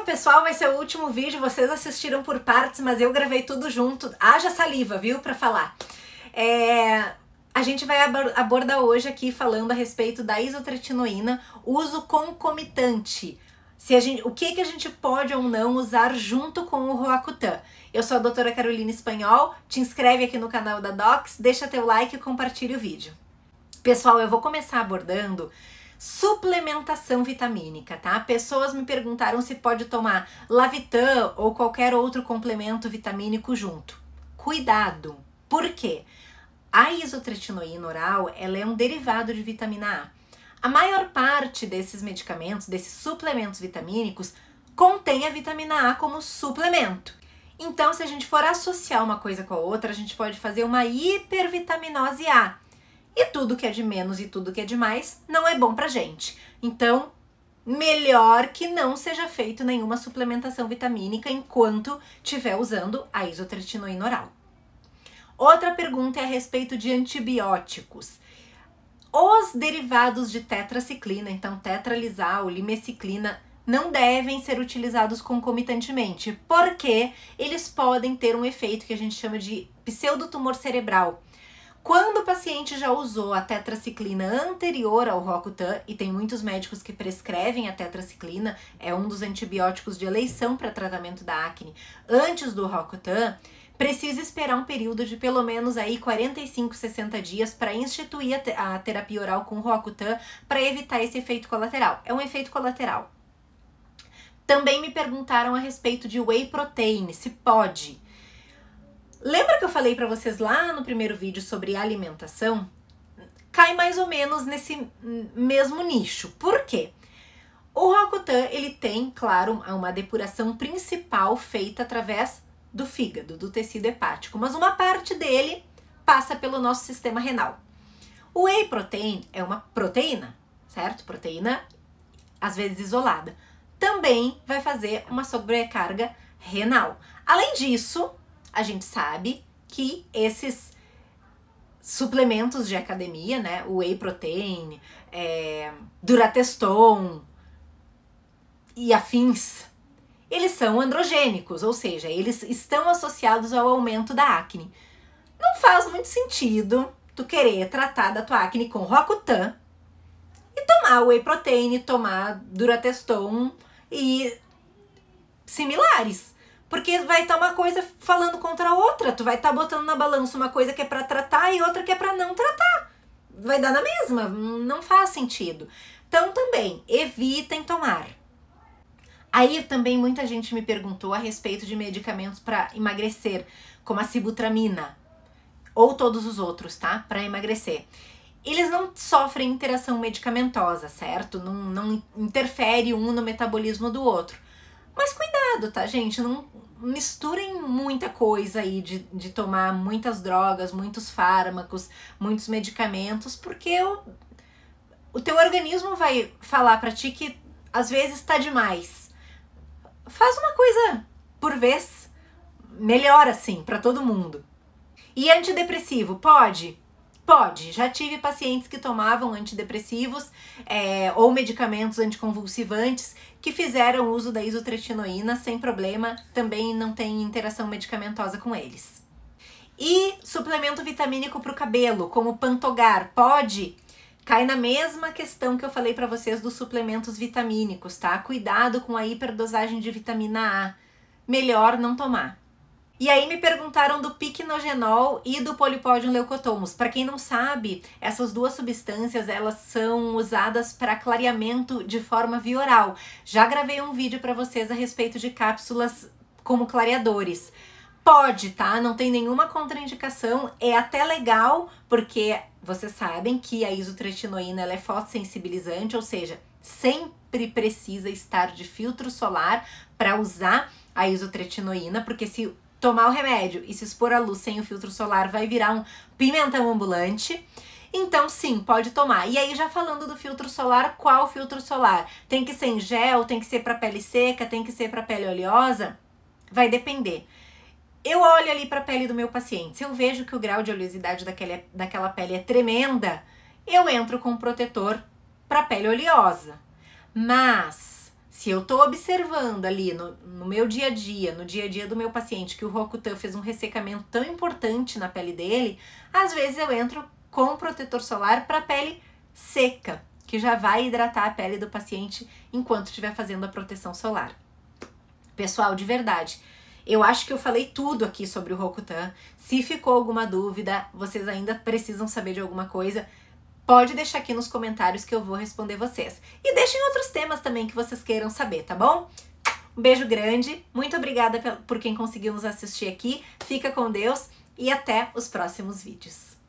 Desculpa, pessoal, vai ser o último vídeo. Vocês assistiram por partes, mas eu gravei tudo junto. Haja saliva, viu, para falar. É... A gente vai abordar hoje aqui falando a respeito da isotretinoína, uso concomitante. Se a gente, o que, que a gente pode ou não usar junto com o Roacutan. Eu sou a doutora Carolina Espanhol, te inscreve aqui no canal da Docs, deixa teu like e compartilha o vídeo. Pessoal, eu vou começar abordando suplementação vitamínica, tá? Pessoas me perguntaram se pode tomar Lavitan ou qualquer outro complemento vitamínico junto. Cuidado. Por quê? A isotretinoína oral, ela é um derivado de vitamina A. A maior parte desses medicamentos, desses suplementos vitamínicos, contém a vitamina A como suplemento. Então, se a gente for associar uma coisa com a outra, a gente pode fazer uma hipervitaminose A e tudo que é de menos e tudo que é de mais não é bom pra gente. Então, melhor que não seja feito nenhuma suplementação vitamínica enquanto estiver usando a isotretinoína oral. Outra pergunta é a respeito de antibióticos. Os derivados de tetraciclina, então tetralisal, limeciclina, não devem ser utilizados concomitantemente, porque eles podem ter um efeito que a gente chama de pseudotumor cerebral, quando o paciente já usou a tetraciclina anterior ao Rocutan, e tem muitos médicos que prescrevem a tetraciclina, é um dos antibióticos de eleição para tratamento da acne, antes do Rocutan, precisa esperar um período de pelo menos aí 45, 60 dias para instituir a, a, terapia oral com Rocutan para evitar esse efeito colateral. É um efeito colateral. Também me perguntaram a respeito de whey protein, se pode. Lembra que eu falei para vocês lá no primeiro vídeo sobre alimentação? Cai mais ou menos nesse mesmo nicho. Por quê? O Rokutan, ele tem, claro, uma depuração principal feita através do fígado, do tecido hepático, mas uma parte dele passa pelo nosso sistema renal. O whey protein é uma proteína, certo? Proteína às vezes isolada. Também vai fazer uma sobrecarga renal. Além disso, a gente sabe que esses suplementos de academia, né? Whey protein, é, durateston e afins, eles são androgênicos, ou seja, eles estão associados ao aumento da acne. Não faz muito sentido tu querer tratar da tua acne com Rocutan e tomar whey protein, tomar durateston e similares. Porque vai estar tá uma coisa falando contra a outra. Tu vai estar tá botando na balança uma coisa que é para tratar e outra que é para não tratar. Vai dar na mesma, não faz sentido. Então também evitem tomar. Aí também muita gente me perguntou a respeito de medicamentos para emagrecer, como a sibutramina ou todos os outros, tá? Para emagrecer eles não sofrem interação medicamentosa, certo? Não, não interfere um no metabolismo do outro. Mas cuidado cuidado, tá, gente? Não misturem muita coisa aí de, de tomar muitas drogas, muitos fármacos, muitos medicamentos, porque o, o teu organismo vai falar para ti que às vezes tá demais. Faz uma coisa por vez, melhor assim para todo mundo. E antidepressivo, pode? Pode, já tive pacientes que tomavam antidepressivos é, ou medicamentos anticonvulsivantes que fizeram uso da isotretinoína sem problema, também não tem interação medicamentosa com eles. E suplemento vitamínico para o cabelo, como Pantogar, pode? Cai na mesma questão que eu falei para vocês dos suplementos vitamínicos, tá? Cuidado com a hiperdosagem de vitamina A. Melhor não tomar. E aí me perguntaram do piquinogenol e do polipódio leucotomus. Para quem não sabe, essas duas substâncias, elas são usadas para clareamento de forma via oral. Já gravei um vídeo para vocês a respeito de cápsulas como clareadores. Pode, tá? Não tem nenhuma contraindicação, é até legal, porque vocês sabem que a isotretinoína ela é fotossensibilizante, ou seja, sempre precisa estar de filtro solar para usar a isotretinoína, porque se tomar o remédio e se expor à luz sem o filtro solar vai virar um pimentão ambulante. Então, sim, pode tomar. E aí, já falando do filtro solar, qual filtro solar? Tem que ser em gel, tem que ser para pele seca, tem que ser para pele oleosa? Vai depender. Eu olho ali para a pele do meu paciente. Se eu vejo que o grau de oleosidade daquele, daquela pele é tremenda, eu entro com um protetor para pele oleosa. Mas se eu estou observando ali no, no, meu dia a dia, no dia a dia do meu paciente, que o Rocutan fez um ressecamento tão importante na pele dele, às vezes eu entro com protetor solar para pele seca, que já vai hidratar a pele do paciente enquanto estiver fazendo a proteção solar. Pessoal, de verdade, eu acho que eu falei tudo aqui sobre o Rokutan. Se ficou alguma dúvida, vocês ainda precisam saber de alguma coisa, pode deixar aqui nos comentários que eu vou responder vocês. E deixem outros temas também que vocês queiram saber, tá bom? Um beijo grande, muito obrigada por quem conseguiu nos assistir aqui, fica com Deus e até os próximos vídeos.